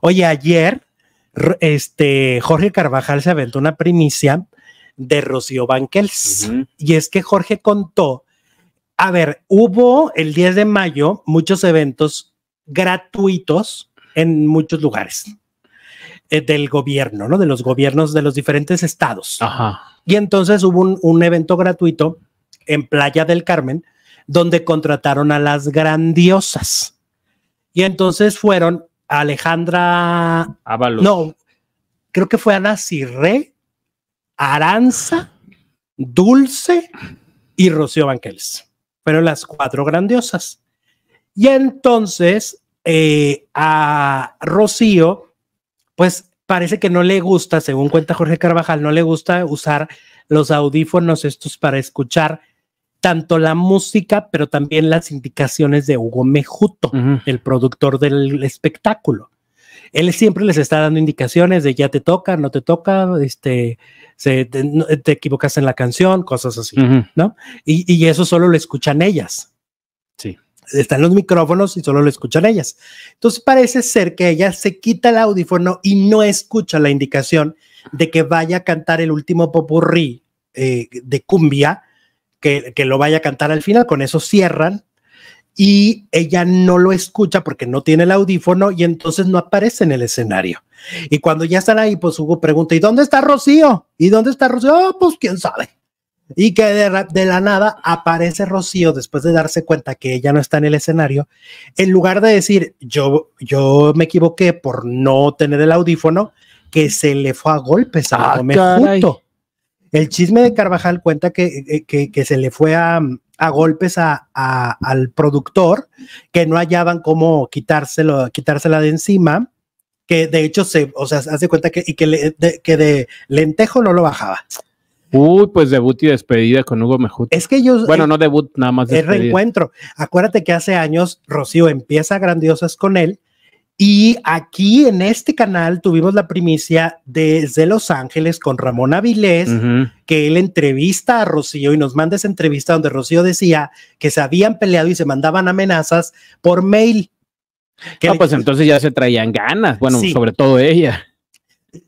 Oye, ayer este, Jorge Carvajal se aventó una primicia de Rocío Banquels. Y es que Jorge contó, a ver, hubo el 10 de mayo muchos eventos gratuitos en muchos lugares eh, del gobierno, ¿no? De los gobiernos de los diferentes estados. Ajá. Y entonces hubo un evento gratuito en Playa del Carmen, donde contrataron a las grandiosas. Y entonces fueron Alejandra No, creo que fue Ana Cirré, Aranza, Dulce y Rocío Banqueles, Fueron las cuatro grandiosas. Y entonces eh, a Rocío, pues parece que no le gusta, según cuenta Jorge Carvajal, no le gusta usar los audífonos estos para escuchar tanto la música, pero también las indicaciones de Hugo Mejuto, el productor del espectáculo. Él siempre les está dando indicaciones de ya te toca, no te toca, este, te, equivocas en la canción, cosas así, ¿no? Y, eso solo lo escuchan ellas. Sí. Están los micrófonos y solo lo escuchan ellas. Entonces parece ser que ella se quita el audífono y no escucha la indicación de que vaya a cantar el último popurrí eh, de cumbia que, lo vaya a cantar al final, con eso cierran y ella no lo escucha porque no tiene el audífono y entonces no aparece en el escenario. Y cuando ya están ahí, pues Hugo pregunta, ¿y dónde está Rocío? ¿Y dónde está Rocío? Ah, pues quién sabe. Y que de, la nada aparece Rocío después de darse cuenta que ella no está en el escenario. En lugar de decir, yo, yo me equivoqué por no tener el audífono, que se le fue a golpes a ah, junto el chisme de Carvajal cuenta que, eh, se le fue a, golpes al productor, que no hallaban cómo quitárselo, quitársela de encima, que de hecho se, o sea, hace cuenta que, y que, de, lentejo no lo bajaba. Uy, pues debut y despedida con Hugo Mejut. Es que ellos Bueno, eh, no debut, nada más. Despedida. El reencuentro. Acuérdate que hace años Rocío empieza grandiosas con él y aquí en este canal tuvimos la primicia desde Los Ángeles con Ramón Avilés, que él entrevista a Rocío y nos manda esa entrevista donde Rocío decía que se habían peleado y se mandaban amenazas por mail. Que no, ah, pues entonces ya se traían ganas, bueno, sobre todo ella.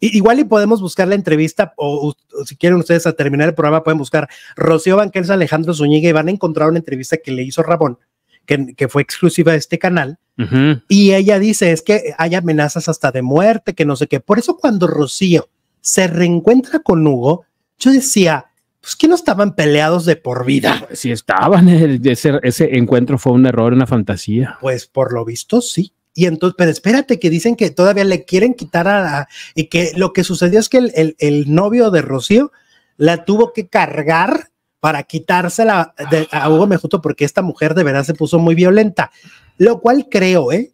Igual y podemos buscar la entrevista, o, si quieren ustedes a terminar el programa, pueden buscar Rocío Banquels, Alejandro Zúñiga y van a encontrar una entrevista que le hizo Ramón que, fue exclusiva de este canal. Y ella dice, es que hay amenazas hasta de muerte, que no sé qué. Por eso cuando Rocío se reencuentra con Hugo, yo decía, pues que no estaban peleados de por vida. Si estaban, eh, ese, ese, encuentro fue un error, una fantasía. Pues por lo visto sí. Y entonces, pero espérate que dicen que todavía le quieren quitar a... y que lo que sucedió es que el, el novio de Rocío la tuvo que cargar para quitársela a Hugo Mejuto porque esta mujer de verdad se puso muy violenta, lo cual creo, ¿eh?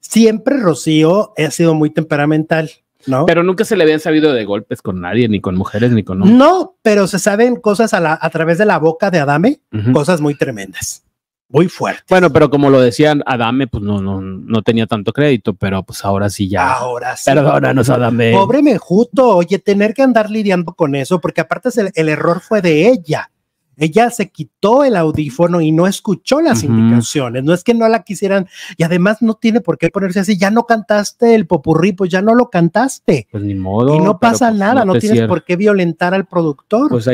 Siempre Rocío ha sido muy temperamental. ¿No? Pero nunca se le habían sabido de golpes con nadie, ni con mujeres, ni con hombres. No, pero se saben cosas a, través de la boca de Adame, cosas muy tremendas, muy fuertes. Bueno, pero como lo decían, Adame, pues no, no, no tenía tanto crédito, pero pues ahora sí ya. Ahora sí. Perdónanos, Adame. Pobre Mejuto, oye, tener que andar lidiando con eso, porque aparte el error fue de ella. Ella se quitó el audífono y no escuchó las indicaciones. No es que no la quisieran. Y además no tiene por qué ponerse así. Ya no cantaste el popurrí, pues ya no lo cantaste. Pues ni modo. Y no pasa pues nada. No, tienes por qué violentar al productor. Pues